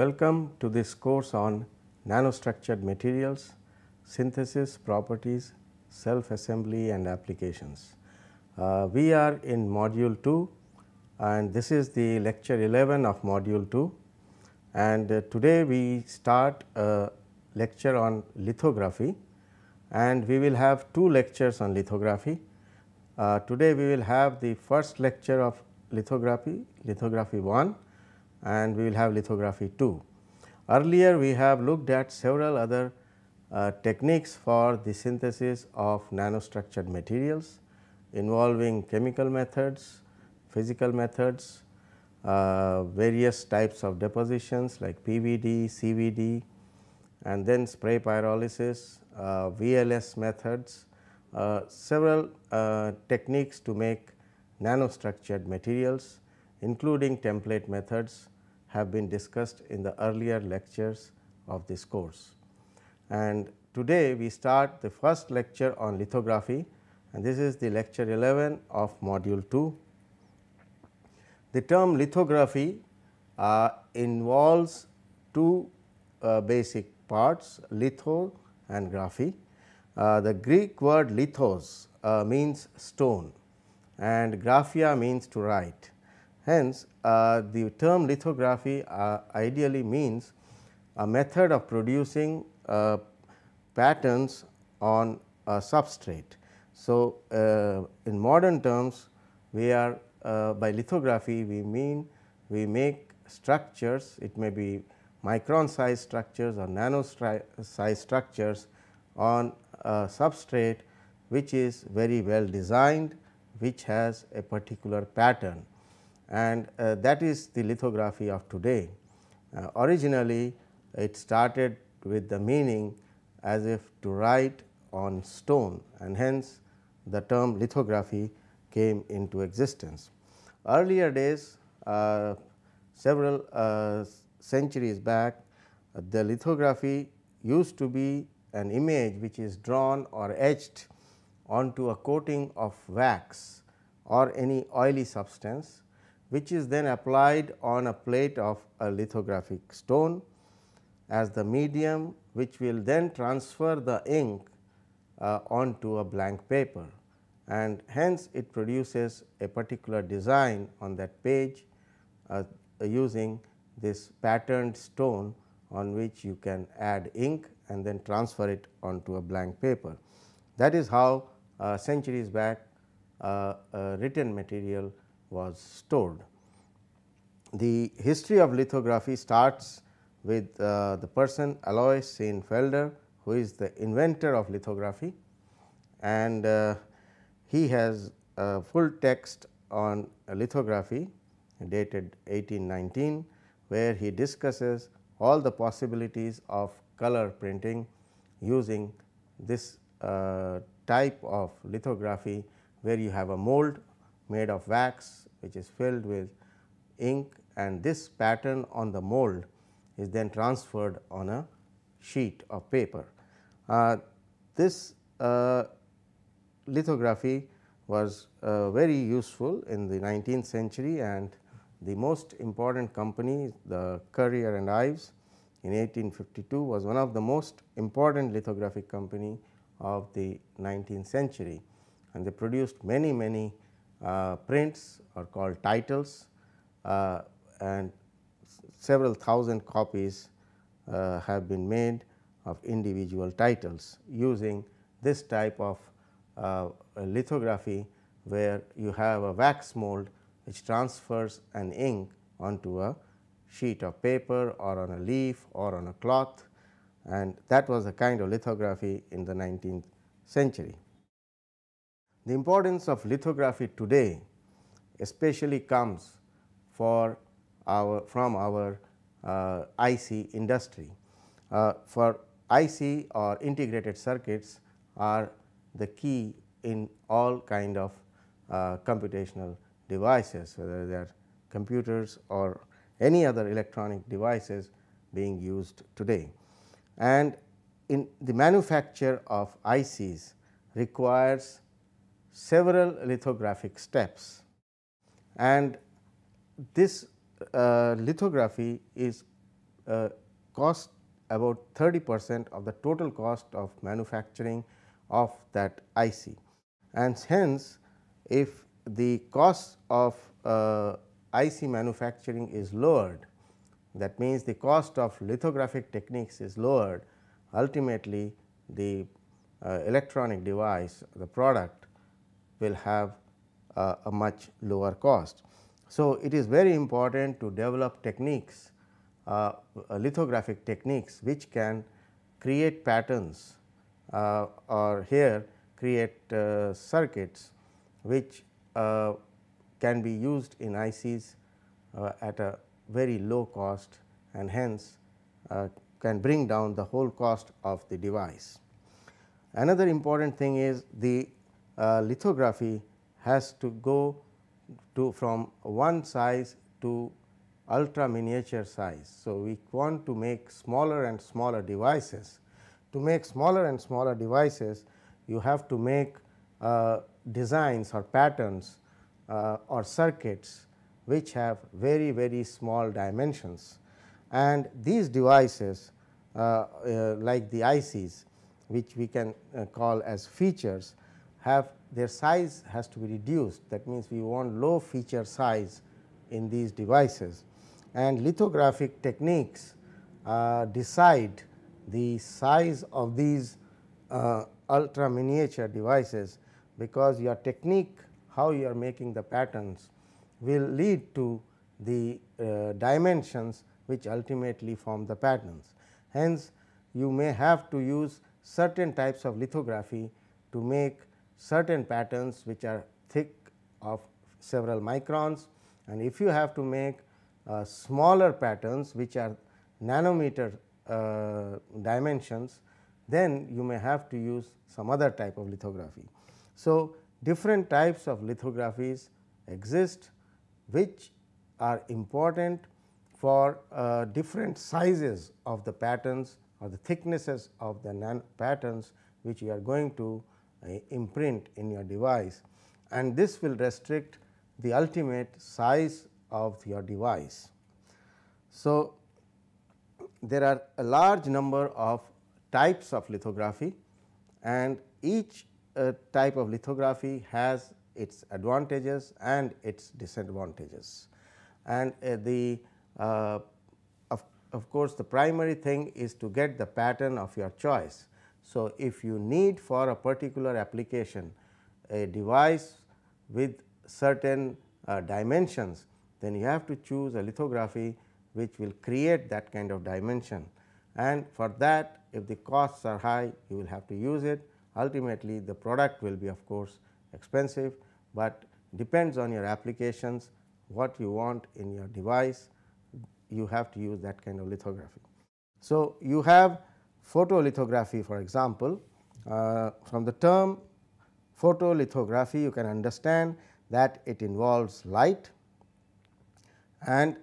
Welcome to this course on nanostructured materials, synthesis, properties, self assembly and applications. Uh, we are in module 2 and this is the lecture 11 of module 2 and uh, today we start a lecture on lithography and we will have two lectures on lithography. Uh, today we will have the first lecture of lithography, lithography 1 and we will have lithography too. Earlier we have looked at several other uh, techniques for the synthesis of nanostructured materials involving chemical methods, physical methods, uh, various types of depositions like PVD, CVD and then spray pyrolysis, uh, VLS methods, uh, several uh, techniques to make nanostructured materials including template methods have been discussed in the earlier lectures of this course. And today we start the first lecture on lithography and this is the lecture 11 of module 2. The term lithography uh, involves two uh, basic parts litho and graphy. Uh, the Greek word lithos uh, means stone and graphia means to write. Hence, uh, the term lithography uh, ideally means a method of producing uh, patterns on a substrate. So, uh, in modern terms we are uh, by lithography we mean we make structures it may be micron size structures or nano size structures on a substrate which is very well designed which has a particular pattern and uh, that is the lithography of today. Uh, originally it started with the meaning as if to write on stone and hence the term lithography came into existence. Earlier days uh, several uh, centuries back the lithography used to be an image which is drawn or etched onto a coating of wax or any oily substance which is then applied on a plate of a lithographic stone as the medium which will then transfer the ink uh, onto a blank paper and hence it produces a particular design on that page uh, using this patterned stone on which you can add ink and then transfer it onto a blank paper. That is how uh, centuries back uh, uh, written material was stored. The history of lithography starts with uh, the person Alois Seinfelder who is the inventor of lithography and uh, he has a full text on lithography dated 1819 where he discusses all the possibilities of color printing using this uh, type of lithography where you have a mold made of wax which is filled with ink and this pattern on the mold is then transferred on a sheet of paper. Uh, this uh, lithography was uh, very useful in the 19th century and the most important company the Courier and Ives in 1852 was one of the most important lithographic company of the 19th century and they produced many many uh, prints are called titles uh, and several thousand copies uh, have been made of individual titles using this type of uh, lithography where you have a wax mold which transfers an ink onto a sheet of paper or on a leaf or on a cloth and that was the kind of lithography in the 19th century. The importance of lithography today especially comes for our from our uh, IC industry. Uh, for IC or integrated circuits are the key in all kind of uh, computational devices whether they are computers or any other electronic devices being used today. And in the manufacture of ICs requires several lithographic steps and this uh, lithography is uh, cost about 30 percent of the total cost of manufacturing of that IC. And hence, if the cost of uh, IC manufacturing is lowered, that means the cost of lithographic techniques is lowered, ultimately the uh, electronic device, the product will have uh, a much lower cost. So, it is very important to develop techniques, uh, lithographic techniques which can create patterns uh, or here create uh, circuits which uh, can be used in ICs uh, at a very low cost and hence can bring down the whole cost of the device. Another important thing is the lithography has to go to from one size to ultra miniature size. So, we want to make smaller and smaller devices. To make smaller and smaller devices, you have to make uh, designs or patterns uh, or circuits which have very very small dimensions. And these devices uh, uh like the ICs which we can uh, call as features have their size has to be reduced that means we want low feature size in these devices and lithographic techniques uh, decide the size of these uh, ultra miniature devices because your technique how you are making the patterns will lead to the uh, dimensions which ultimately form the patterns. Hence, you may have to use certain types of lithography to make certain patterns which are thick of several microns and if you have to make uh, smaller patterns which are nanometer uh, dimensions, then you may have to use some other type of lithography. So, different types of lithographies exist which are important for uh, different sizes of the patterns or the thicknesses of the patterns which you are going to imprint in your device and this will restrict the ultimate size of your device. So, there are a large number of types of lithography and each uh, type of lithography has its advantages and its disadvantages. And uh, the uh, of, of course, the primary thing is to get the pattern of your choice so, if you need for a particular application a device with certain uh, dimensions, then you have to choose a lithography which will create that kind of dimension. And for that if the costs are high you will have to use it ultimately the product will be of course expensive, but depends on your applications what you want in your device you have to use that kind of lithography. So, you have photolithography for example, uh, from the term photolithography you can understand that it involves light and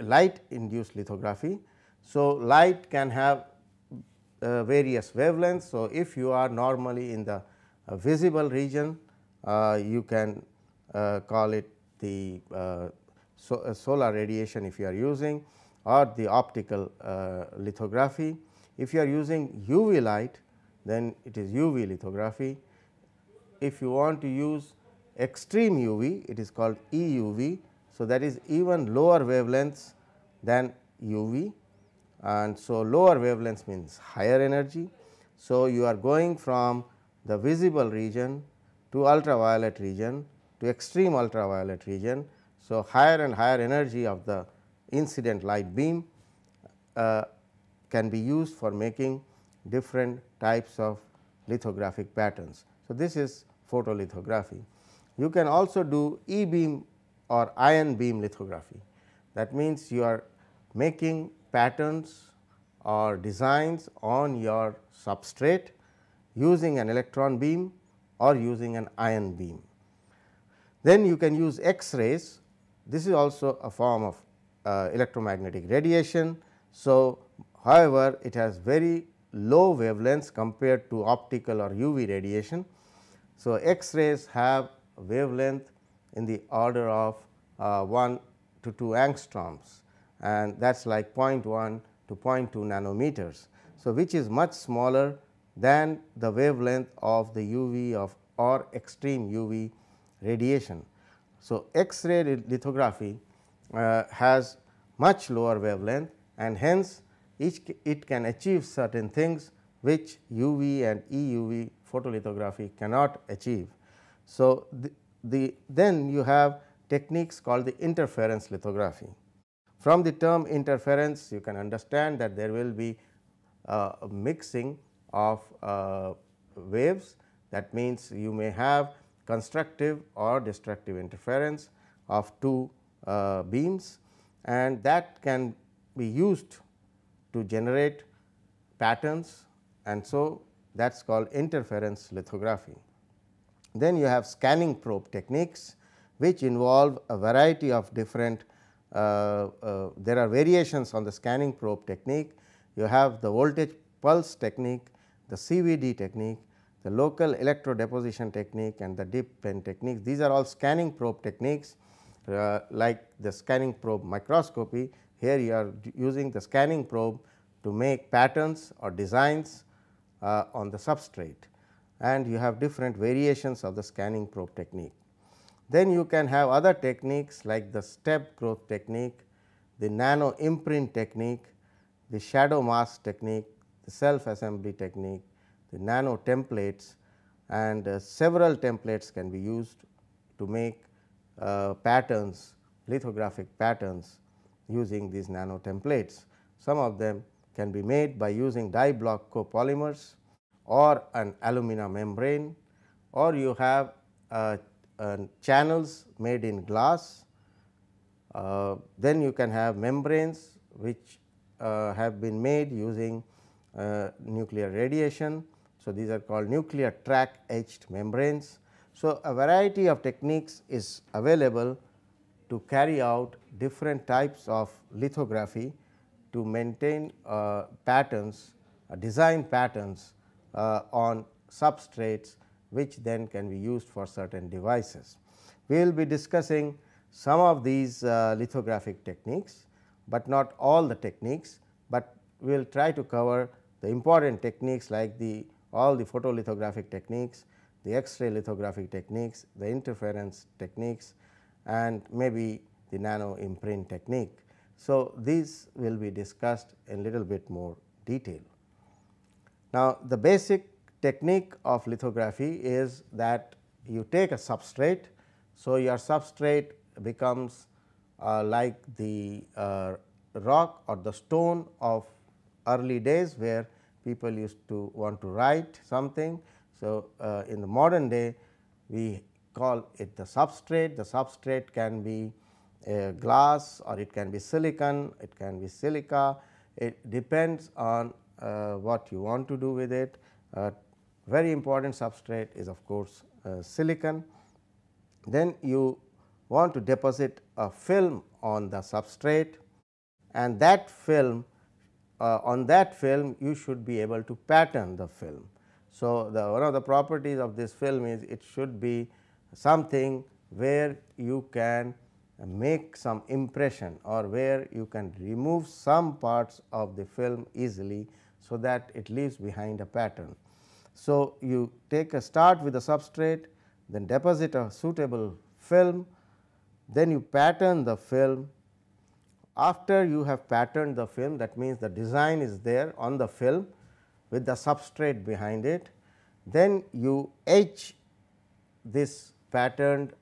light induced lithography. So, light can have uh, various wavelengths. So, if you are normally in the uh, visible region uh, you can uh, call it the uh, so, solar radiation if you are using or the optical lithography if you are using UV light, then it is UV lithography. If you want to use extreme UV, it is called EUV. So, that is even lower wavelengths than UV and so lower wavelengths means higher energy. So, you are going from the visible region to ultraviolet region to extreme ultraviolet region. So, higher and higher energy of the incident light beam uh, can be used for making different types of lithographic patterns. So, this is photolithography. You can also do E beam or ion beam lithography. That means, you are making patterns or designs on your substrate using an electron beam or using an ion beam. Then you can use X rays, this is also a form of uh, electromagnetic radiation. So, However, it has very low wavelengths compared to optical or UV radiation. So, X rays have wavelength in the order of uh, 1 to 2 angstroms and that is like 0.1 to 0.2 nanometers. So, which is much smaller than the wavelength of the UV of or extreme UV radiation. So, X ray lithography uh, has much lower wavelength and hence it can achieve certain things which UV and EUV photolithography cannot achieve. So, the, the, then you have techniques called the interference lithography. From the term interference you can understand that there will be uh, a mixing of uh, waves that means you may have constructive or destructive interference of two uh, beams and that can be used to generate patterns and so that is called interference lithography. Then you have scanning probe techniques which involve a variety of different uh, uh, there are variations on the scanning probe technique. You have the voltage pulse technique, the CVD technique, the local electrodeposition technique and the deep pen techniques. These are all scanning probe techniques uh, like the scanning probe microscopy here you are using the scanning probe to make patterns or designs uh, on the substrate and you have different variations of the scanning probe technique. Then you can have other techniques like the step growth technique, the nano imprint technique, the shadow mask technique, the self assembly technique, the nano templates and uh, several templates can be used to make uh, patterns, lithographic patterns using these nano templates. Some of them can be made by using dye block copolymers or an alumina membrane or you have uh, uh, channels made in glass. Uh, then you can have membranes which uh, have been made using uh, nuclear radiation. So, these are called nuclear track etched membranes. So, a variety of techniques is available to carry out different types of lithography to maintain uh, patterns, uh, design patterns uh, on substrates which then can be used for certain devices. We will be discussing some of these uh, lithographic techniques, but not all the techniques, but we will try to cover the important techniques like the all the photolithographic techniques, the X-ray lithographic techniques, the interference techniques, and maybe the nano imprint technique. So, these will be discussed in little bit more detail. Now, the basic technique of lithography is that you take a substrate. So, your substrate becomes uh, like the uh, rock or the stone of early days where people used to want to write something. So, uh, in the modern day we call it the substrate. The substrate can be glass or it can be silicon, it can be silica, it depends on uh, what you want to do with it. Uh, very important substrate is of course uh, silicon. Then you want to deposit a film on the substrate and that film uh, on that film you should be able to pattern the film. So, the one of the properties of this film is it should be something where you can make some impression or where you can remove some parts of the film easily, so that it leaves behind a pattern. So, you take a start with a substrate, then deposit a suitable film, then you pattern the film. After you have patterned the film that means the design is there on the film with the substrate behind it, then you etch this patterned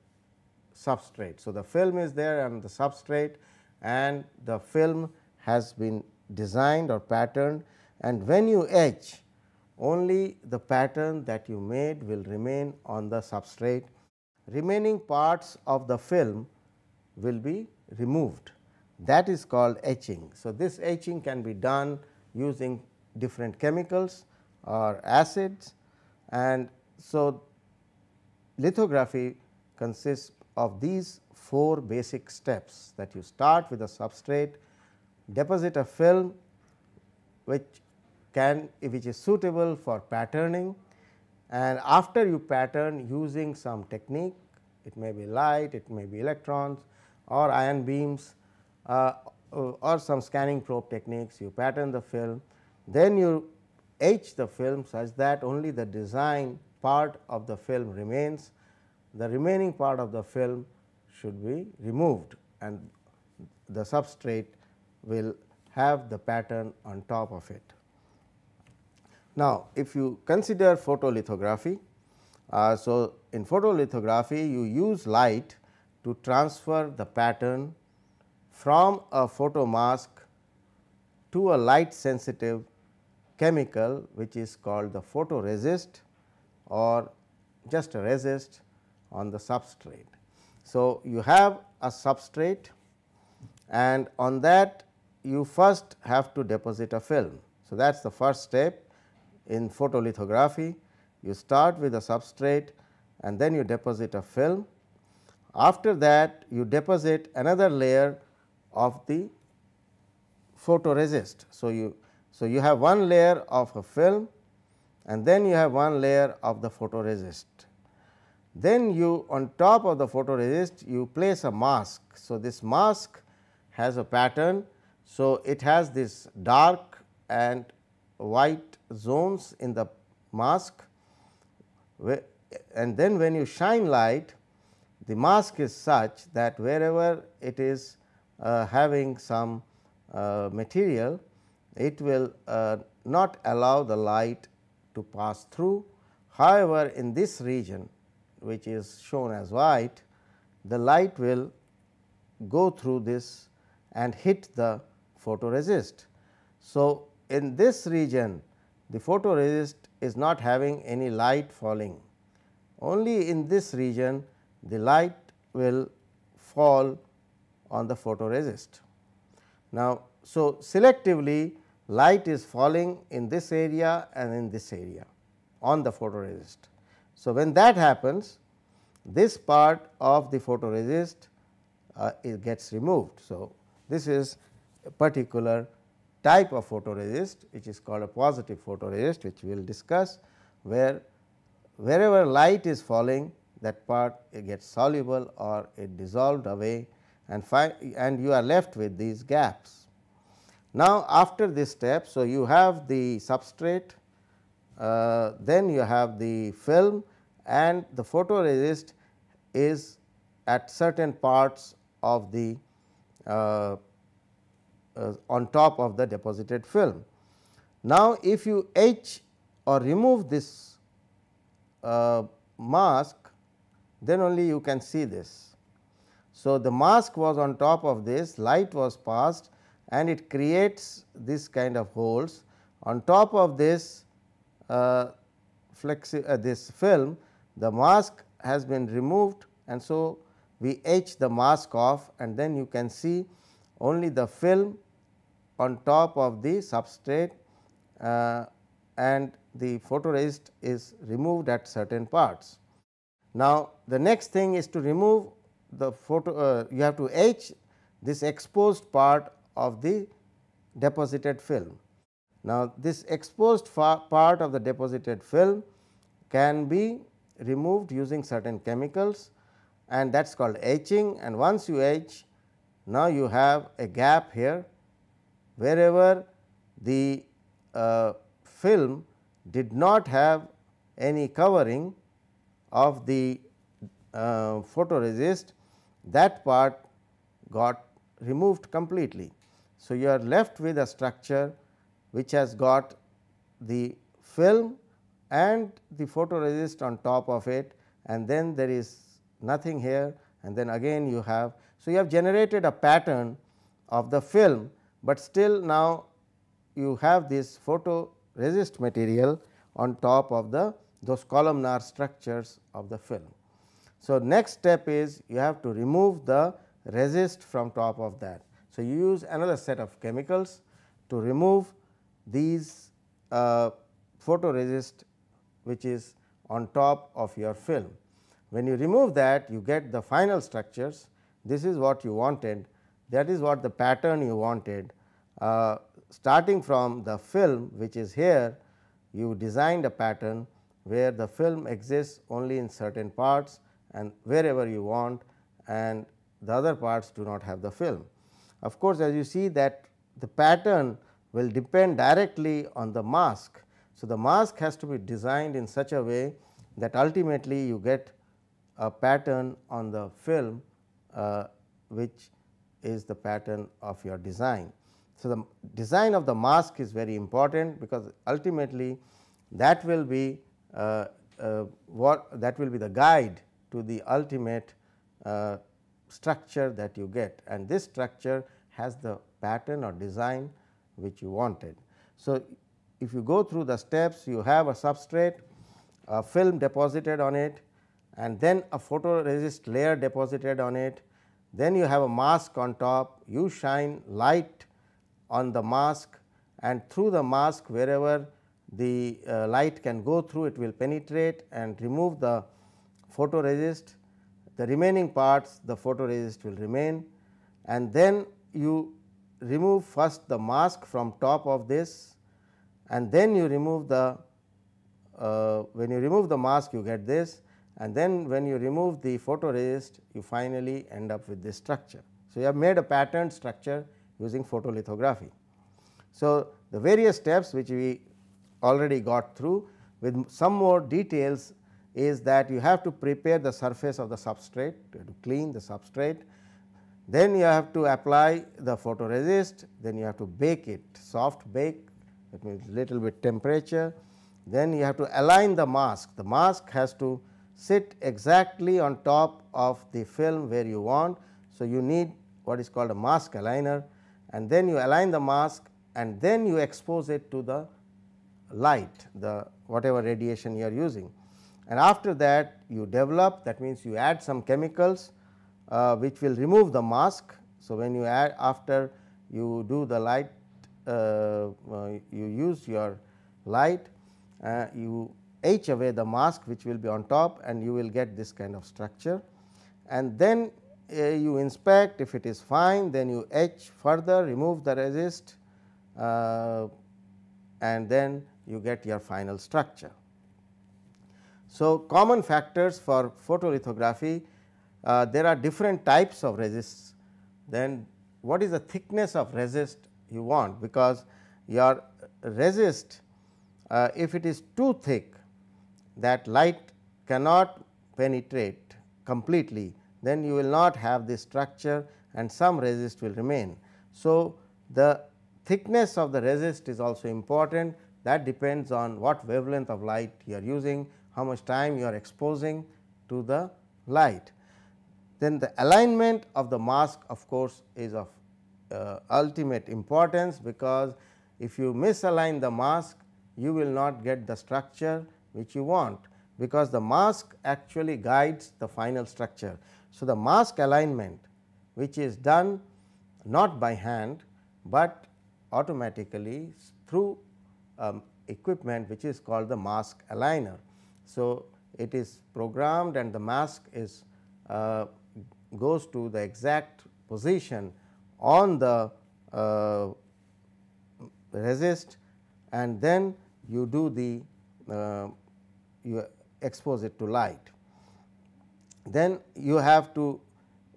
substrate. So, the film is there and the substrate and the film has been designed or patterned and when you etch only the pattern that you made will remain on the substrate. Remaining parts of the film will be removed that is called etching. So, this etching can be done using different chemicals or acids and so lithography consists of these four basic steps that you start with a substrate, deposit a film which can which is suitable for patterning and after you pattern using some technique it may be light, it may be electrons or ion beams uh, uh or some scanning probe techniques you pattern the film then you etch the film such that only the design part of the film remains, the remaining part of the film should be removed and the substrate will have the pattern on top of it. Now, if you consider photolithography, uh, so in photolithography you use light to transfer the pattern from a photomask to a light sensitive chemical which is called the photoresist or just a resist on the substrate. So, you have a substrate and on that you first have to deposit a film. So, that is the first step in photolithography. You start with a substrate and then you deposit a film. After that you deposit another layer of the photoresist. So, you so you have one layer of a film and then you have one layer of the photoresist. Then you on top of the photoresist you place a mask. So, this mask has a pattern. So, it has this dark and white zones in the mask and then when you shine light the mask is such that wherever it is uh, having some uh, material it will uh, not allow the light to pass through. However, in this region which is shown as white, the light will go through this and hit the photoresist. So, in this region the photoresist is not having any light falling. Only in this region the light will fall on the photoresist. Now, so selectively light is falling in this area and in this area on the photoresist. So, when that happens this part of the photoresist uh, it gets removed. So, this is a particular type of photoresist which is called a positive photoresist which we will discuss where wherever light is falling that part it gets soluble or it dissolved away and, and you are left with these gaps. Now, after this step, so you have the substrate, uh, then you have the film and the photoresist is at certain parts of the uh, uh, on top of the deposited film. Now, if you etch or remove this uh, mask, then only you can see this. So, the mask was on top of this, light was passed and it creates this kind of holes. On top of this uh, flexi uh, this film, the mask has been removed and so we etch the mask off and then you can see only the film on top of the substrate uh, and the photoresist is removed at certain parts. Now, the next thing is to remove the photo, uh, you have to etch this exposed part of the deposited film. Now, this exposed part of the deposited film can be removed using certain chemicals and that is called etching and once you etch now you have a gap here wherever the uh, film did not have any covering of the uh, photoresist that part got removed completely. So, you are left with a structure which has got the film and the photoresist on top of it and then there is nothing here and then again you have. So, you have generated a pattern of the film, but still now you have this photoresist material on top of the those columnar structures of the film. So, next step is you have to remove the resist from top of that. So, you use another set of chemicals to remove these uh, photoresist which is on top of your film. When you remove that you get the final structures this is what you wanted that is what the pattern you wanted uh, starting from the film which is here you designed a pattern where the film exists only in certain parts and wherever you want and the other parts do not have the film. Of course, as you see that the pattern will depend directly on the mask. So, the mask has to be designed in such a way that ultimately you get a pattern on the film uh, which is the pattern of your design. So, the design of the mask is very important because ultimately that will be uh, uh, what that will be the guide to the ultimate uh, structure that you get and this structure has the pattern or design which you wanted. So, if you go through the steps you have a substrate, a film deposited on it and then a photoresist layer deposited on it, then you have a mask on top, you shine light on the mask and through the mask wherever the uh, light can go through it will penetrate and remove the photoresist the remaining parts the photoresist will remain and then you remove first the mask from top of this and then you remove the uh, when you remove the mask you get this and then when you remove the photoresist you finally end up with this structure. So, you have made a patterned structure using photolithography. So, the various steps which we already got through with some more details is that you have to prepare the surface of the substrate, to clean the substrate, then you have to apply the photoresist, then you have to bake it, soft bake, that means little bit temperature, then you have to align the mask. The mask has to sit exactly on top of the film where you want. So, you need what is called a mask aligner and then you align the mask and then you expose it to the light, the whatever radiation you are using and after that you develop that means you add some chemicals uh, which will remove the mask. So, when you add after you do the light uh, uh you use your light uh, you etch away the mask which will be on top and you will get this kind of structure and then uh, you inspect if it is fine then you etch further remove the resist and then you get your final structure. So, common factors for photolithography uh, there are different types of resists then what is the thickness of resist you want because your resist uh, if it is too thick that light cannot penetrate completely then you will not have this structure and some resist will remain. So, the thickness of the resist is also important that depends on what wavelength of light you are using how much time you are exposing to the light. Then the alignment of the mask of course, is of uh, ultimate importance because if you misalign the mask you will not get the structure which you want because the mask actually guides the final structure. So, the mask alignment which is done not by hand, but automatically through um, equipment which is called the mask aligner. So, it is programmed and the mask is uh, goes to the exact position on the uh, resist and then you do the uh, you expose it to light. Then you have to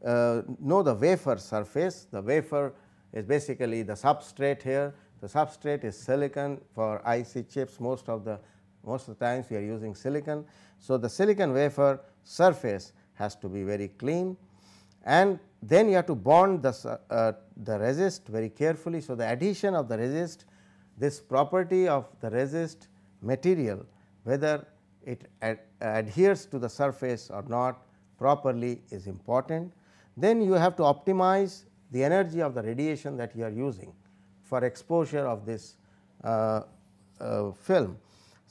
uh, know the wafer surface, the wafer is basically the substrate here, the substrate is silicon for IC chips most of the most of the times we are using silicon. So, the silicon wafer surface has to be very clean and then you have to bond the, uh, the resist very carefully. So, the adhesion of the resist this property of the resist material whether it ad adheres to the surface or not properly is important. Then you have to optimize the energy of the radiation that you are using for exposure of this uh, uh, film.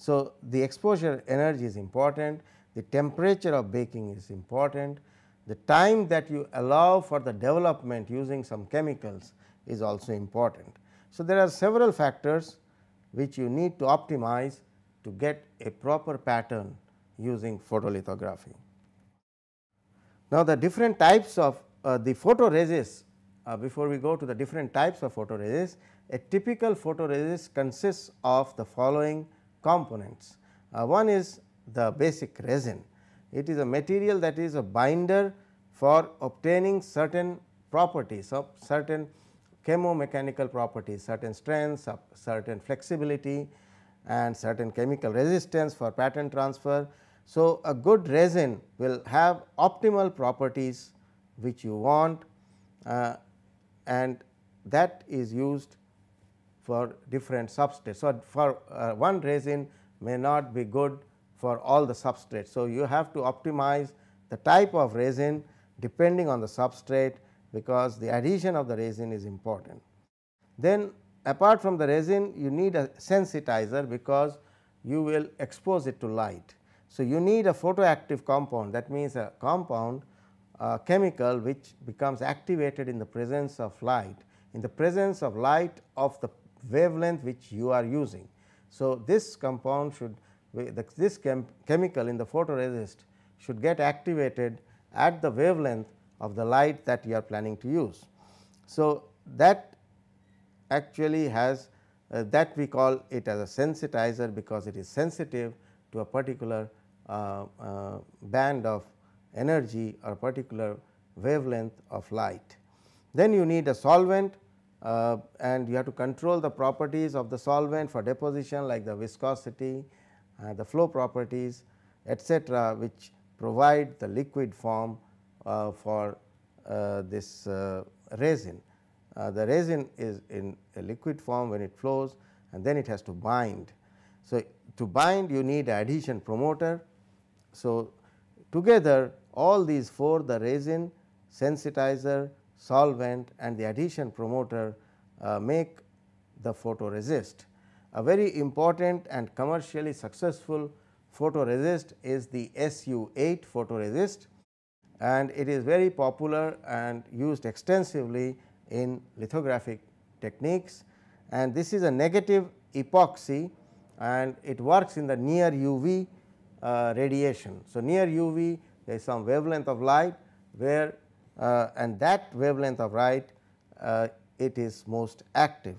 So, the exposure energy is important, the temperature of baking is important, the time that you allow for the development using some chemicals is also important. So, there are several factors which you need to optimize to get a proper pattern using photolithography. Now, the different types of uh, the photoresist uh, before we go to the different types of photoresist, a typical photoresist consists of the following components. Uh, one is the basic resin. It is a material that is a binder for obtaining certain properties of certain chemomechanical properties, certain strengths, uh, certain flexibility and certain chemical resistance for pattern transfer. So, a good resin will have optimal properties which you want uh, and that is used for different substrates. So, for uh, one resin may not be good for all the substrates. So, you have to optimize the type of resin depending on the substrate because the adhesion of the resin is important. Then apart from the resin you need a sensitizer because you will expose it to light. So, you need a photoactive compound that means a compound uh, chemical which becomes activated in the presence of light. In the presence of light of the wavelength which you are using. So, this compound should this chem chemical in the photoresist should get activated at the wavelength of the light that you are planning to use. So, that actually has uh, that we call it as a sensitizer because it is sensitive to a particular uh, uh, band of energy or particular wavelength of light. Then you need a solvent uh, and you have to control the properties of the solvent for deposition like the viscosity, uh, the flow properties etc., which provide the liquid form uh, for uh, this uh, resin. the resin is in a liquid form when it flows and then it has to bind. So, to bind you need adhesion promoter. So, together all these four the resin, sensitizer, solvent and the adhesion promoter uh, make the photoresist. A very important and commercially successful photoresist is the SU8 photoresist and it is very popular and used extensively in lithographic techniques and this is a negative epoxy and it works in the near UV uh, radiation. So, near UV there is some wavelength of light where uh, and that wavelength of light, uh, it is most active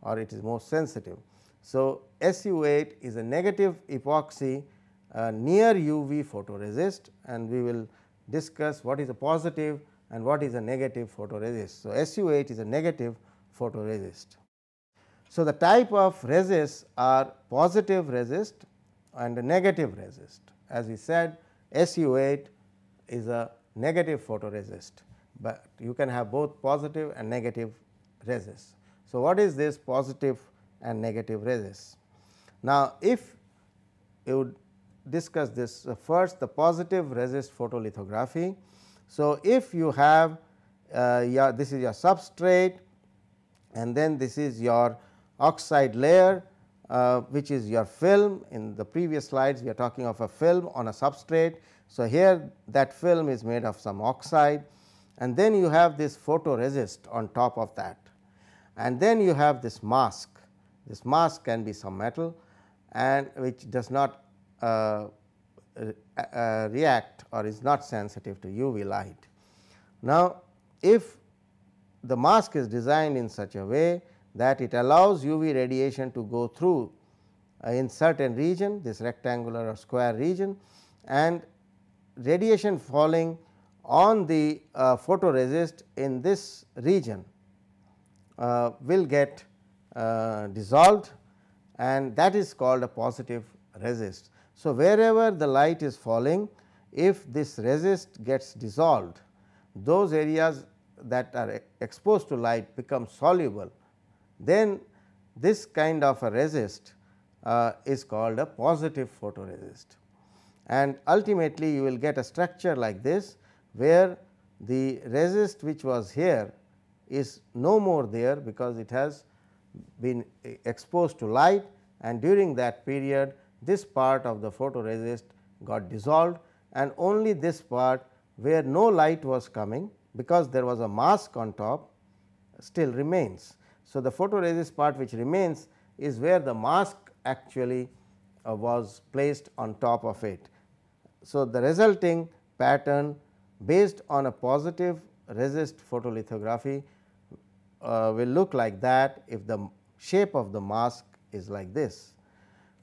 or it is most sensitive. So, SU 8 is a negative epoxy uh, near UV photoresist and we will discuss what is a positive and what is a negative photoresist. So, SU 8 is a negative photoresist. So, the type of resist are positive resist and negative resist. As we said SU 8 is a negative photoresist, but you can have both positive and negative resist. So, what is this positive and negative resist? Now, if you would discuss this uh, first the positive resist photolithography. So, if you have uh, your, this is your substrate and then this is your oxide layer uh, which is your film in the previous slides we are talking of a film on a substrate so, here that film is made of some oxide and then you have this photoresist on top of that and then you have this mask. This mask can be some metal and which does not uh, uh, react or is not sensitive to UV light. Now, if the mask is designed in such a way that it allows UV radiation to go through uh, in certain region this rectangular or square region and radiation falling on the uh, photoresist in this region uh, will get uh, dissolved and that is called a positive resist. So, wherever the light is falling if this resist gets dissolved those areas that are exposed to light become soluble then this kind of a resist uh, is called a positive photoresist and ultimately you will get a structure like this where the resist which was here is no more there because it has been exposed to light and during that period this part of the photoresist got dissolved and only this part where no light was coming because there was a mask on top still remains. So, the photoresist part which remains is where the mask actually uh, was placed on top of it. So, the resulting pattern based on a positive resist photolithography uh, will look like that if the shape of the mask is like this.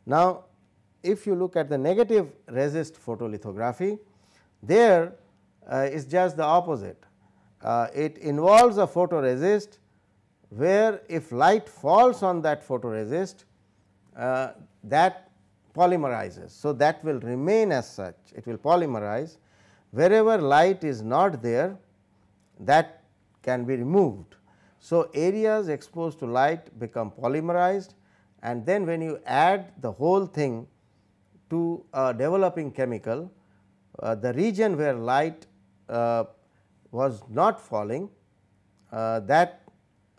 Now, if you look at the negative resist photolithography, there uh, is just the opposite. Uh, it involves a photoresist where if light falls on that photoresist, uh, that polymerizes. So, that will remain as such it will polymerize wherever light is not there that can be removed. So, areas exposed to light become polymerized and then when you add the whole thing to a developing chemical uh, the region where light uh, was not falling uh, that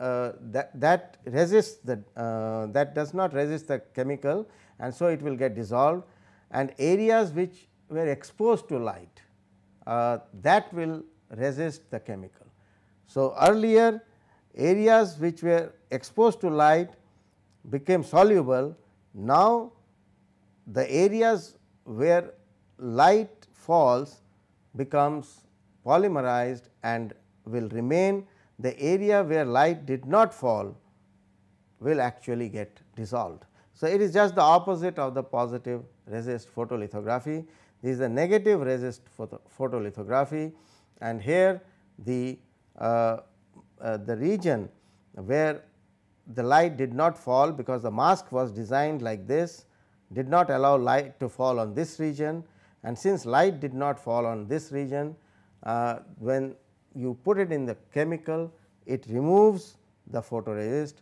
uh, that that resists the uh, that does not resist the chemical and so it will get dissolved and areas which were exposed to light uh, that will resist the chemical. So, earlier areas which were exposed to light became soluble, now the areas where light falls becomes polymerized and will remain the area where light did not fall will actually get dissolved. So, it is just the opposite of the positive resist photolithography. This is the negative resist photo photolithography and here the, uh, uh, the region where the light did not fall because the mask was designed like this did not allow light to fall on this region and since light did not fall on this region uh, when you put it in the chemical it removes the photoresist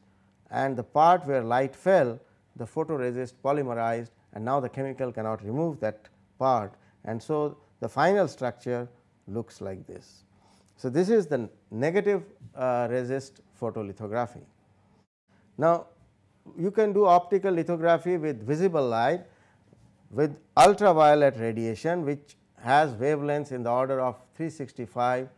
and the part where light fell the photoresist polymerized and now the chemical cannot remove that part and so the final structure looks like this. So, this is the negative uh, resist photolithography. Now, you can do optical lithography with visible light with ultraviolet radiation which has wavelengths in the order of 365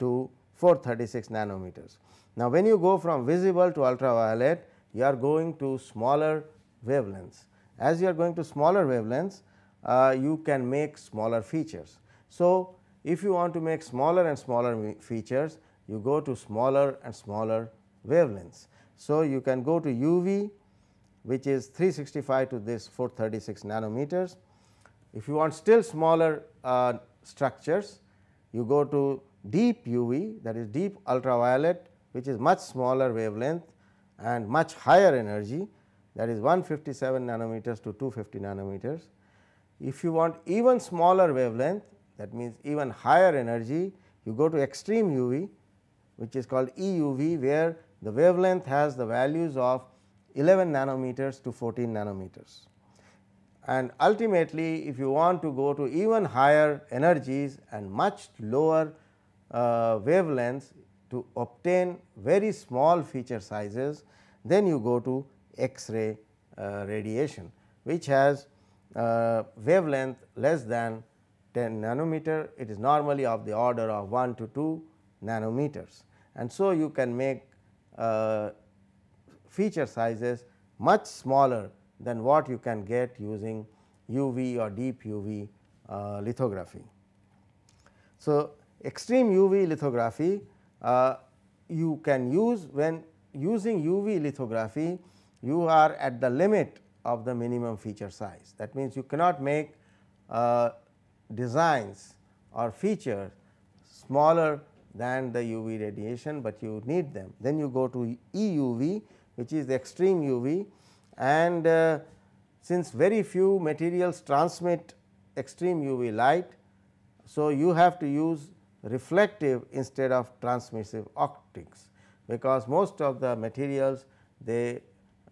to 436 nanometers. Now, when you go from visible to ultraviolet you are going to smaller wavelengths. As you are going to smaller wavelengths, uh, you can make smaller features. So, if you want to make smaller and smaller features, you go to smaller and smaller wavelengths. So, you can go to UV which is 365 to this 436 nanometers. If you want still smaller uh, structures, you go to deep UV that is deep ultraviolet which is much smaller wavelength and much higher energy that is 157 nanometers to 250 nanometers. If you want even smaller wavelength that means even higher energy you go to extreme UV which is called EUV where the wavelength has the values of 11 nanometers to 14 nanometers. And ultimately if you want to go to even higher energies and much lower uh, wavelengths to obtain very small feature sizes then you go to X-ray uh, radiation which has uh, wavelength less than 10 nanometer, it is normally of the order of 1 to 2 nanometers. And so, you can make uh, feature sizes much smaller than what you can get using UV or deep UV uh, lithography. So, extreme UV lithography uh, you can use when using UV lithography you are at the limit of the minimum feature size. That means, you cannot make uh, designs or features smaller than the UV radiation, but you need them. Then you go to EUV which is the extreme UV and uh, since very few materials transmit extreme UV light. So, you have to use reflective instead of transmissive optics because most of the materials they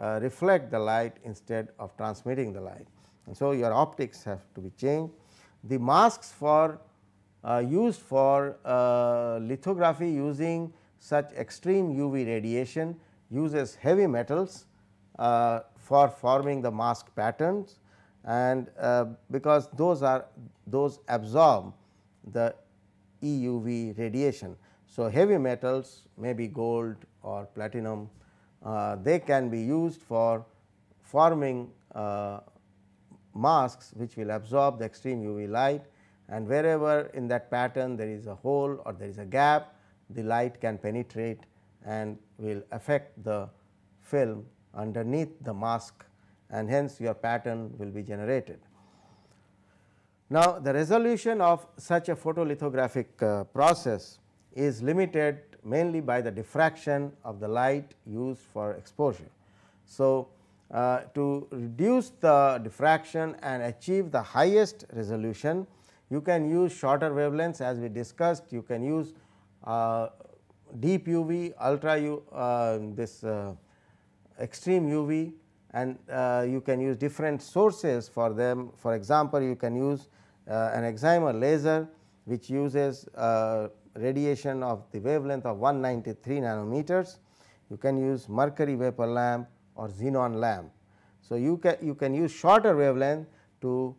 uh, reflect the light instead of transmitting the light. And so, your optics have to be changed. The masks for uh, used for uh, lithography using such extreme UV radiation uses heavy metals uh, for forming the mask patterns and uh, because those are those absorb the EUV radiation. So, heavy metals may be gold or platinum uh, they can be used for forming uh, masks which will absorb the extreme UV light and wherever in that pattern there is a hole or there is a gap the light can penetrate and will affect the film underneath the mask and hence your pattern will be generated. Now, the resolution of such a photolithographic uh, process is limited mainly by the diffraction of the light used for exposure. So, uh, to reduce the diffraction and achieve the highest resolution, you can use shorter wavelengths as we discussed, you can use uh, deep UV, ultra U, uh, this uh, extreme UV and uh, you can use different sources for them. For example, you can use uh, an excimer laser which uses radiation of the wavelength of 193 nanometers. You can use mercury vapor lamp or xenon lamp. So, you can you can use shorter wavelength to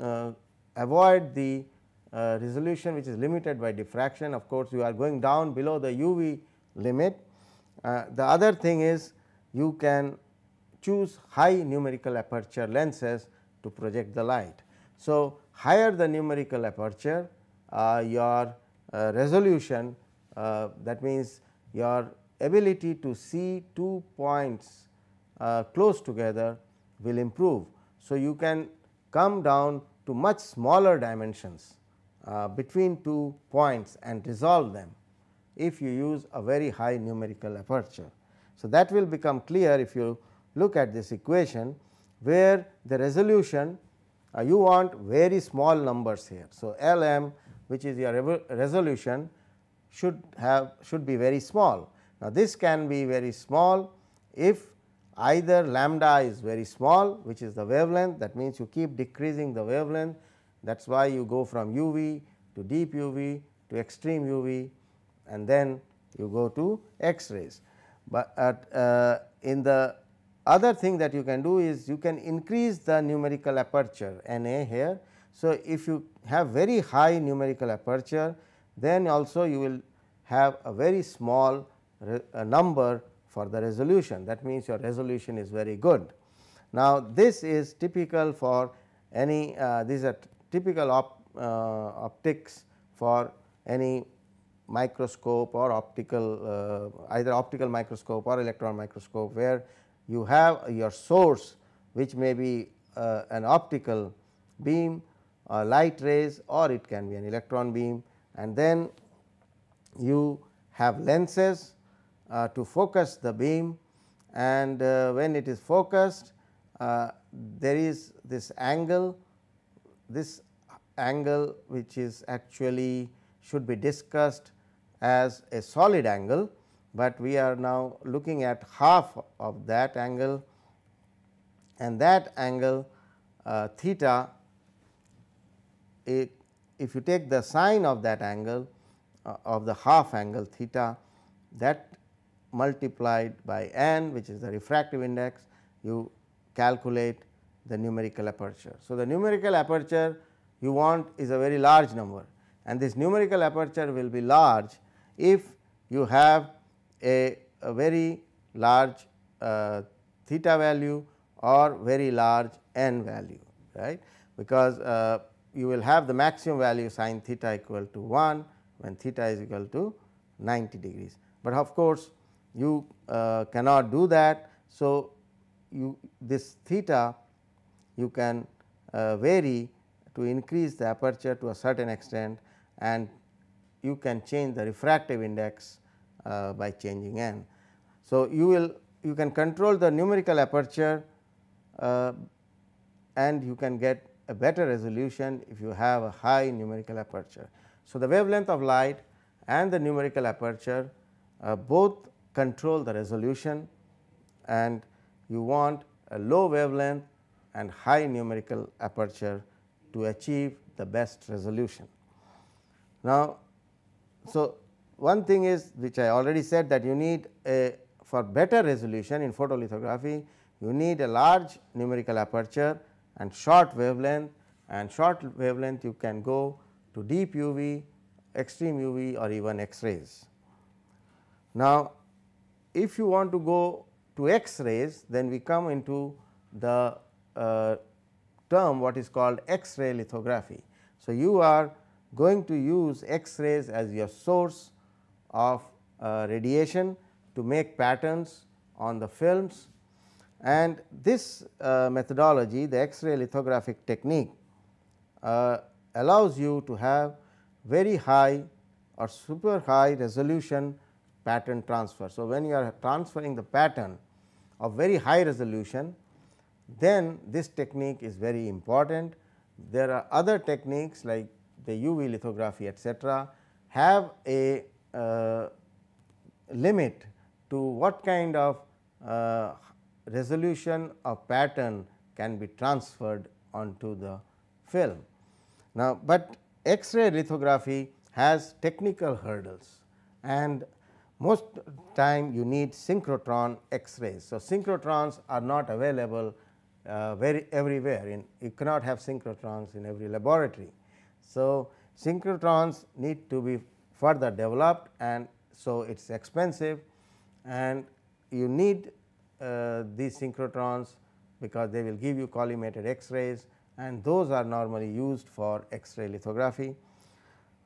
uh, avoid the uh, resolution which is limited by diffraction. Of course, you are going down below the UV limit. Uh, the other thing is you can choose high numerical aperture lenses to project the light. So, higher the numerical aperture, uh, your uh, resolution uh, that means your ability to see two points uh, close together will improve. So, you can come down to much smaller dimensions between two points and resolve them if you use a very high numerical aperture. So, that will become clear if you look at this equation where the resolution uh, you want very small numbers here. So, L m which is your resolution should have should be very small. Now, this can be very small if either lambda is very small which is the wavelength that means you keep decreasing the wavelength that is why you go from UV to deep UV to extreme UV and then you go to X rays. But at, uh, uh, in the other thing that you can do is you can increase the numerical aperture N A here. So, if you have very high numerical aperture, then also you will have a very small a number for the resolution. That means, your resolution is very good. Now, this is typical for any uh, these are typical op, uh, optics for any microscope or optical uh, either optical microscope or electron microscope where you have your source which may be uh, an optical beam light rays or it can be an electron beam and then you have lenses uh, to focus the beam and uh, when it is focused uh, there is this angle this angle which is actually should be discussed as a solid angle, but we are now looking at half of that angle and that angle uh, theta if you take the sine of that angle uh, of the half angle theta that multiplied by n which is the refractive index you calculate the numerical aperture. So, the numerical aperture you want is a very large number and this numerical aperture will be large if you have a, a very large uh, theta value or very large n value right because uh, you will have the maximum value sin theta equal to 1 when theta is equal to 90 degrees. But of course, you uh, cannot do that. So, you this theta you can uh, vary to increase the aperture to a certain extent and you can change the refractive index uh, by changing n. So, you will you can control the numerical aperture uh, and you can get a better resolution if you have a high numerical aperture. So, the wavelength of light and the numerical aperture uh, both control the resolution and you want a low wavelength and high numerical aperture to achieve the best resolution. Now, so one thing is which I already said that you need a for better resolution in photolithography you need a large numerical aperture and short wavelength and short wavelength you can go to deep UV, extreme UV or even X-rays. Now, if you want to go to X-rays then we come into the uh, term what is called X-ray lithography. So, you are going to use X-rays as your source of uh, radiation to make patterns on the films and this uh, methodology the X-ray lithographic technique uh, allows you to have very high or super high resolution pattern transfer. So, when you are transferring the pattern of very high resolution then this technique is very important. There are other techniques like the UV lithography etc., have a uh, limit to what kind of uh, resolution of pattern can be transferred onto the film. Now, but X-ray lithography has technical hurdles and most time you need synchrotron X-rays. So, synchrotrons are not available uh, very everywhere in you cannot have synchrotrons in every laboratory. So, synchrotrons need to be further developed and so it is expensive and you need uh, these synchrotrons because they will give you collimated X-rays and those are normally used for X-ray lithography.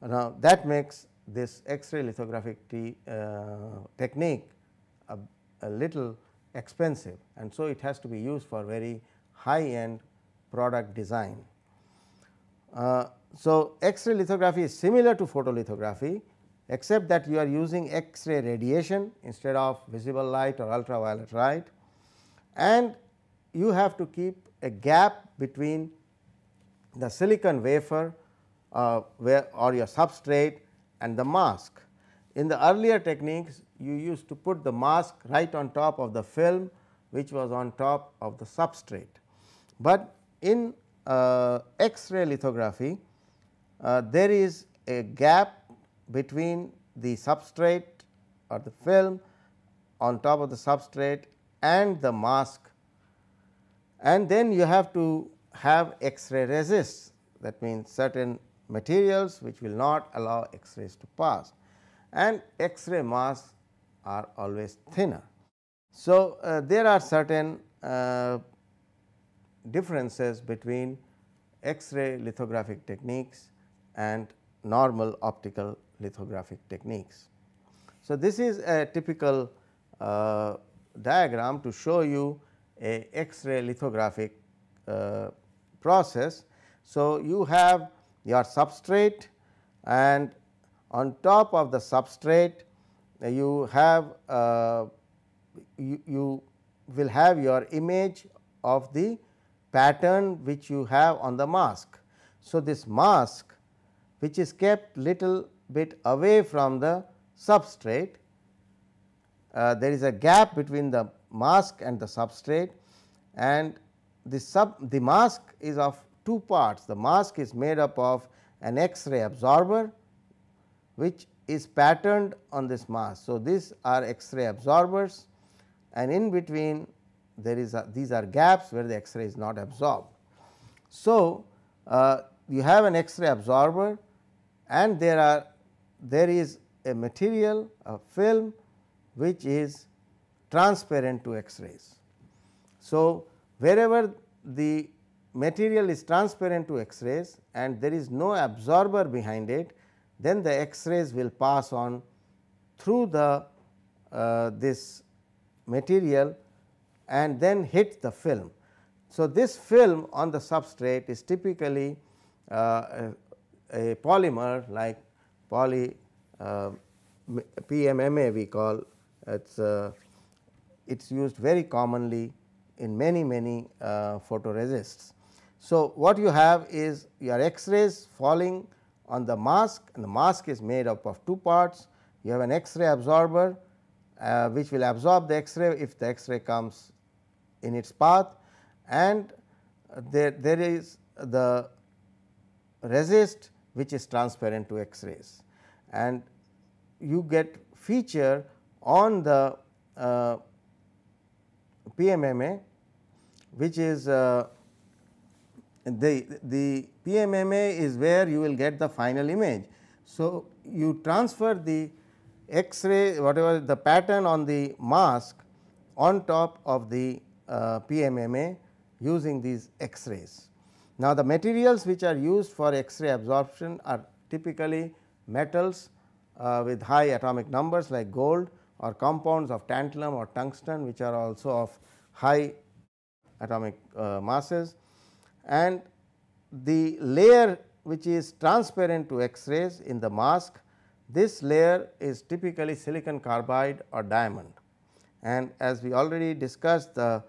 Now, that makes this X-ray lithographic uh, technique a, a little expensive and so it has to be used for very high end product design. Uh, so, X-ray lithography is similar to photolithography, except that you are using X-ray radiation instead of visible light or ultraviolet light and you have to keep a gap between the silicon wafer uh, or your substrate and the mask. In the earlier techniques you used to put the mask right on top of the film which was on top of the substrate. But in uh, X-ray lithography uh, there is a gap between the substrate or the film on top of the substrate and the mask and then you have to have X-ray resist. that means certain materials which will not allow X-rays to pass and X-ray masks are always thinner. So, uh, there are certain uh, differences between X-ray lithographic techniques and normal optical lithographic techniques. So, this is a typical uh, diagram to show you a X-ray lithographic uh, process. So, you have your substrate and on top of the substrate uh, you have uh, you, you, will have your image of the pattern which you have on the mask. So, this mask which is kept little bit away from the substrate. Uh, there is a gap between the mask and the substrate and the sub the mask is of two parts. The mask is made up of an X-ray absorber which is patterned on this mask. So, these are X-ray absorbers and in between there is a, these are gaps where the X-ray is not absorbed. So, uh, you have an X-ray absorber and there are there is a material, a film which is transparent to X-rays. So, wherever the material is transparent to X-rays and there is no absorber behind it, then the X-rays will pass on through the uh, this material and then hit the film. So, this film on the substrate is typically uh, a, a, polymer like poly uh, PMMA we call it's uh, it's used very commonly in many many uh, photoresists. So what you have is your X-rays falling on the mask and the mask is made up of two parts. You have an X-ray absorber uh, which will absorb the X-ray if the X-ray comes in its path and there, there is the resist which is transparent to X-rays and you get feature on the uh, PMMA which is uh, the, the PMMA is where you will get the final image. So, you transfer the X-ray whatever the pattern on the mask on top of the uh, PMMA using these X-rays. Now, the materials which are used for X-ray absorption are typically metals uh, with high atomic numbers like gold or compounds of tantalum or tungsten which are also of high atomic uh, masses and the layer which is transparent to x-rays in the mask this layer is typically silicon carbide or diamond and as we already discussed the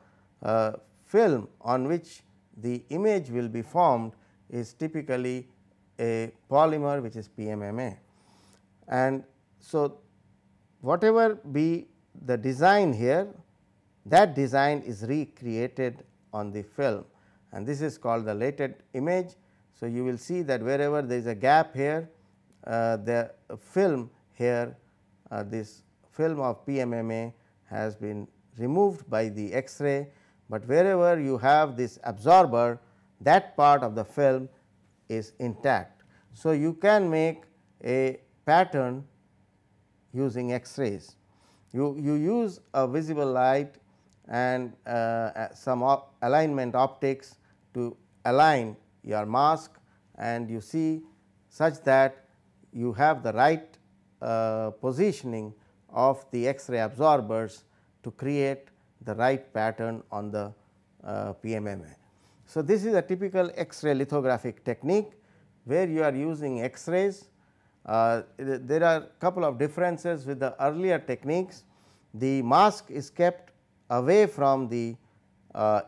uh, film on which the image will be formed is typically a polymer which is PMMA. And so, whatever be the design here that design is recreated on the film and this is called the latent image. So, you will see that wherever there is a gap here uh, the film here uh, this film of PMMA has been removed by the X-ray, but wherever you have this absorber that part of the film is intact. So, you can make a pattern using x-rays. You, you use a visible light and uh, some op alignment optics to align your mask and you see such that you have the right uh, positioning of the x-ray absorbers to create the right pattern on the uh, PMMA. So, this is a typical X-ray lithographic technique where you are using X-rays. Uh, there are couple of differences with the earlier techniques. The mask is kept away from the, uh,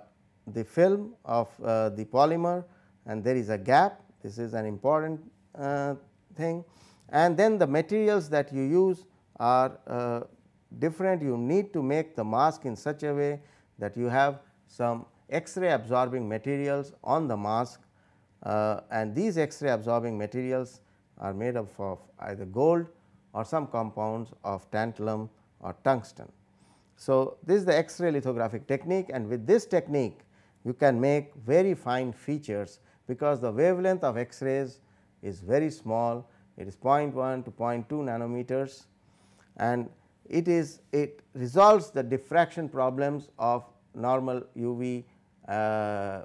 the film of uh, the polymer and there is a gap. This is an important uh, thing. And then the materials that you use are uh, different. You need to make the mask in such a way that you have some X-ray absorbing materials on the mask uh, and these X-ray absorbing materials are made up of either gold or some compounds of tantalum or tungsten. So, this is the X-ray lithographic technique and with this technique you can make very fine features because the wavelength of X-rays is very small, it is 0.1 to 0.2 nanometers and it is it resolves the diffraction problems of normal UV uh,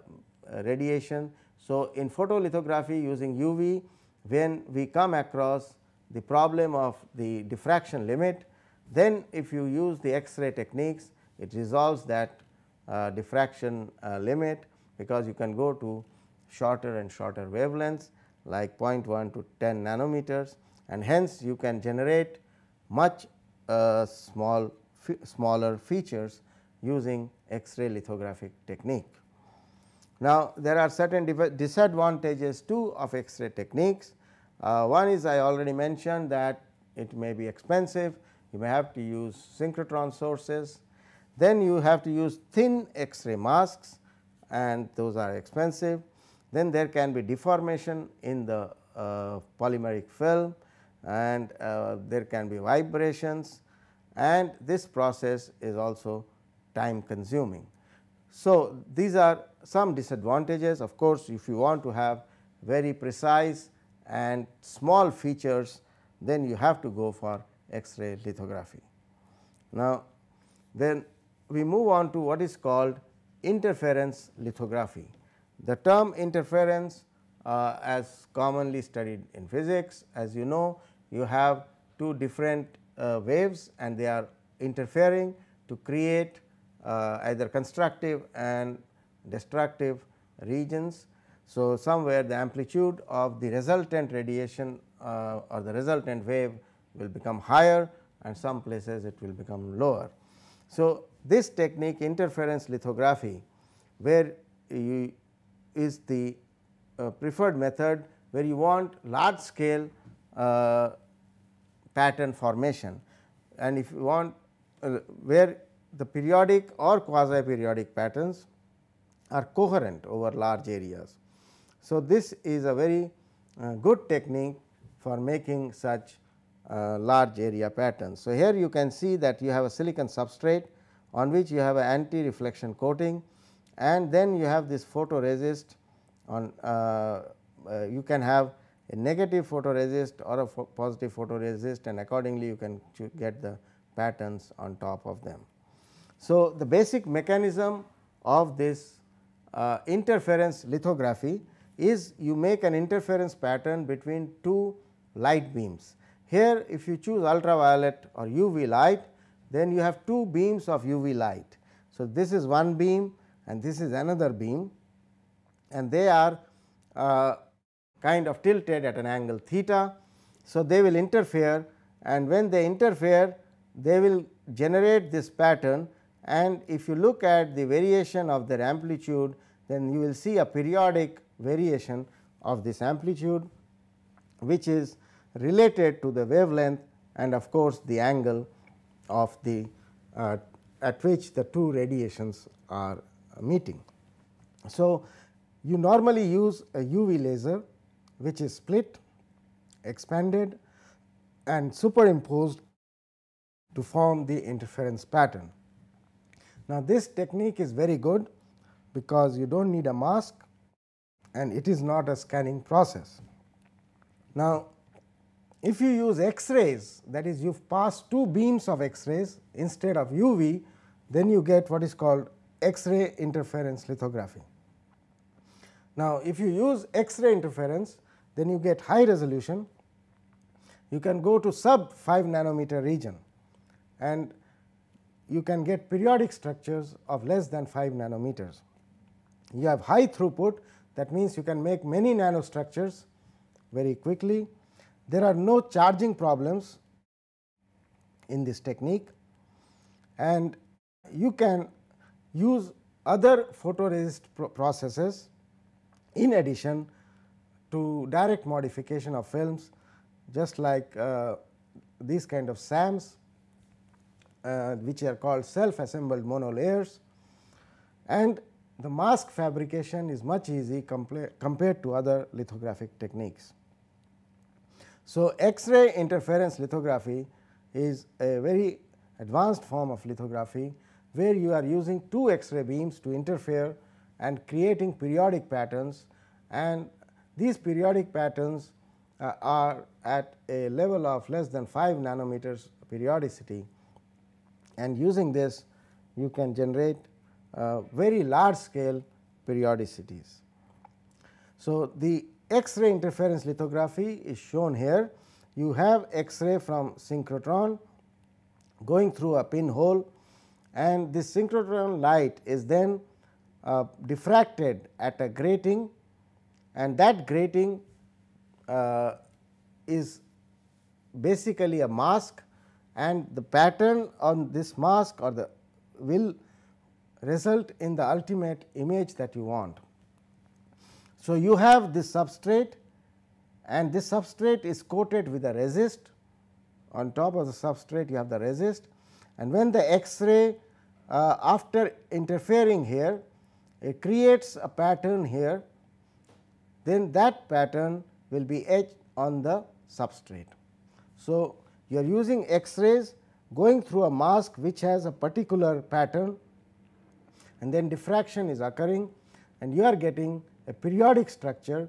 radiation. So, in photolithography using UV when we come across the problem of the diffraction limit then if you use the X-ray techniques it resolves that uh, diffraction uh, limit because you can go to shorter and shorter wavelengths like 0.1 to 10 nanometers and hence you can generate much uh, small smaller features using X-ray lithographic technique. Now, there are certain disadvantages too of X-ray techniques. Uh, one is I already mentioned that it may be expensive, you may have to use synchrotron sources, then you have to use thin X-ray masks and those are expensive. Then there can be deformation in the uh, polymeric film and uh, there can be vibrations and this process is also time consuming. So, these are some disadvantages of course, if you want to have very precise and small features then you have to go for X-ray lithography. Now, then we move on to what is called interference lithography. The term interference uh, as commonly studied in physics as you know you have two different uh, waves and they are interfering to create uh, either constructive and destructive regions. So, somewhere the amplitude of the resultant radiation uh, or the resultant wave will become higher and some places it will become lower. So, this technique interference lithography where you is the uh, preferred method where you want large scale uh, pattern formation and if you want uh, where the periodic or quasi periodic patterns are coherent over large areas. So, this is a very uh, good technique for making such uh, large area patterns. So, here you can see that you have a silicon substrate on which you have an anti reflection coating and then you have this photoresist on uh, uh you can have a negative photoresist or a pho positive photoresist and accordingly you can get the patterns on top of them. So, the basic mechanism of this uh, interference lithography is you make an interference pattern between two light beams. Here if you choose ultraviolet or UV light then you have two beams of UV light. So, this is one beam and this is another beam and they are uh, kind of tilted at an angle theta. So, they will interfere and when they interfere they will generate this pattern and if you look at the variation of their amplitude then you will see a periodic variation of this amplitude which is related to the wavelength and of course, the angle of the uh, at which the two radiations are meeting. So, you normally use a UV laser which is split, expanded and superimposed to form the interference pattern. Now, this technique is very good because you do not need a mask and it is not a scanning process. Now, if you use X-rays that is you pass two beams of X-rays instead of UV, then you get what is called X-ray interference lithography. Now, if you use X-ray interference, then you get high resolution, you can go to sub 5 nanometer region and you can get periodic structures of less than 5 nanometers. You have high throughput that means you can make many nanostructures very quickly. There are no charging problems in this technique and you can use other photoresist pro processes in addition to direct modification of films just like uh, these kind of SAMs uh, which are called self assembled monolayers and the mask fabrication is much easy compared to other lithographic techniques. So, X-ray interference lithography is a very advanced form of lithography where you are using two X-ray beams to interfere and creating periodic patterns and these periodic patterns uh, are at a level of less than 5 nanometers periodicity and using this you can generate uh, very large scale periodicities. So, the X-ray interference lithography is shown here. You have X-ray from synchrotron going through a pinhole and this synchrotron light is then uh, diffracted at a grating and that grating uh, is basically a mask and the pattern on this mask or the will result in the ultimate image that you want. So, you have this substrate and this substrate is coated with a resist on top of the substrate you have the resist and when the X-ray uh, after interfering here it creates a pattern here then that pattern will be etched on the substrate. So, you are using x-rays going through a mask which has a particular pattern and then diffraction is occurring and you are getting a periodic structure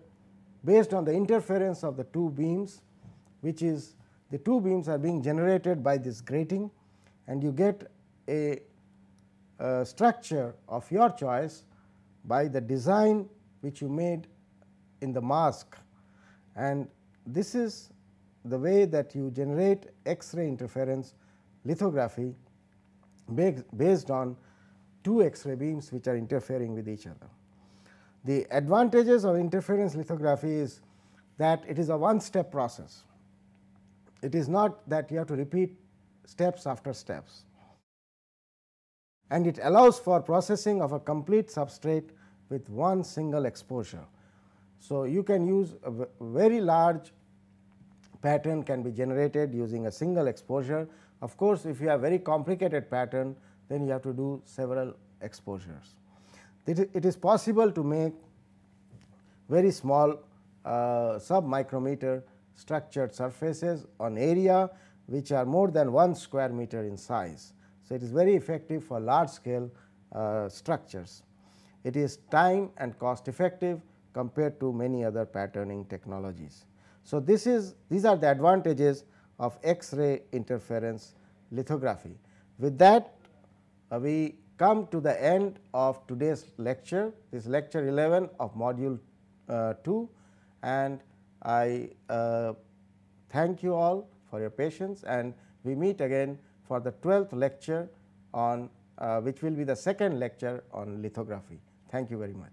based on the interference of the two beams which is the two beams are being generated by this grating and you get a, a structure of your choice by the design which you made in the mask and this is the way that you generate X-ray interference lithography based on two X-ray beams which are interfering with each other. The advantages of interference lithography is that it is a one step process. It is not that you have to repeat steps after steps and it allows for processing of a complete substrate with one single exposure. So, you can use a very large pattern can be generated using a single exposure. Of course, if you have very complicated pattern, then you have to do several exposures. It is possible to make very small uh, sub micrometer structured surfaces on area which are more than 1 square meter in size. So, it is very effective for large scale uh, structures. It is time and cost effective compared to many other patterning technologies. So, this is these are the advantages of X-ray interference lithography. With that uh, we come to the end of today's lecture, this lecture 11 of module uh, 2 and I uh, thank you all for your patience and we meet again for the 12th lecture on uh, which will be the second lecture on lithography. Thank you very much.